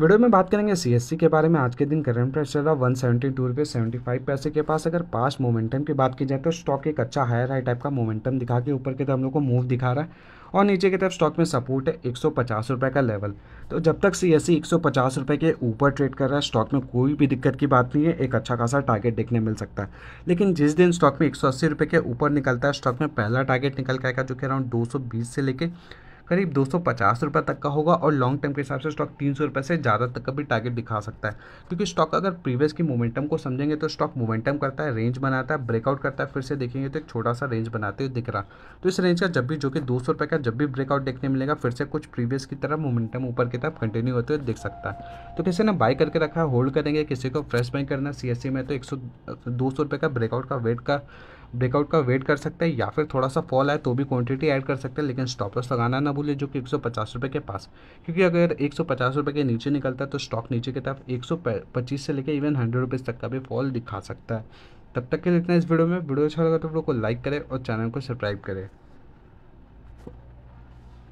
video में बात करेंगे सीएससी के बारे में आज के दिन करंट प्राइस चल रहा वन सेवेंटी टू रुपये सेवेंटी फाइव पैसे के पास अगर पास मोमेंटम की बात की जाए तो स्टॉक एक अच्छा हायर हाई टाइप का मोमेंटम दिखा के ऊपर की तरफ हम लोग को मूव दिखा रहा है और नीचे की तरफ स्टॉक में सपोर्ट है एक रुपए का लेवल तो जब तक सी एस रुपए के ऊपर ट्रेड कर रहा है स्टॉक में कोई भी दिक्कत की बात नहीं है एक अच्छा खासा टारगेट देखने मिल सकता है लेकिन जिस दिन स्टॉक में एक रुपए के ऊपर निकलता है स्टॉक में पहला टारगेट निकल के आएगा जो कि अराउंड दो से लेकर करीब दो सौ तक का होगा और लॉन्ग टर्म के हिसाब से स्टॉक तीन सौ से ज़्यादा तक का भी टारगेट दिखा सकता है क्योंकि स्टॉक अगर प्रीवियस की मोमेंटम को समझेंगे तो स्टॉक मोमेंटम करता है रेंज बनाता है ब्रेकआउट करता है फिर से देखेंगे तो एक छोटा सा रेंज बनाते हुए दिख रहा तो इस रेंज का जब भी जो कि दो का जब भी ब्रेकआउट देखने मिलेगा फिर से कुछ प्रीवियस की तरफ मोमेंटम ऊपर की तरफ कंटिन्यू होते हुए दिख सकता है तो किसी ने बाय करके रखा है होल्ड करेंगे किसी को फ्रेश बाइंग करना सी e में तो एक सौ का ब्रेकआउट का वेट का ब्रेकआउट का वेट कर सकते हैं या फिर थोड़ा सा फॉल आए तो भी क्वांटिटी ऐड कर सकते हैं लेकिन स्टॉप लॉस लगाना ना भूलें जो कि एक रुपए के पास क्योंकि अगर एक सौ के नीचे निकलता है तो स्टॉक नीचे की तरफ एक से लेकर इवन हंड्रेड रुपीज़ तक का भी फॉल दिखा सकता है तब तक के लिए इतना इस वीडियो में वीडियो अच्छा लगा तो वीडियो को लाइक करें और चैनल को सब्सक्राइब करें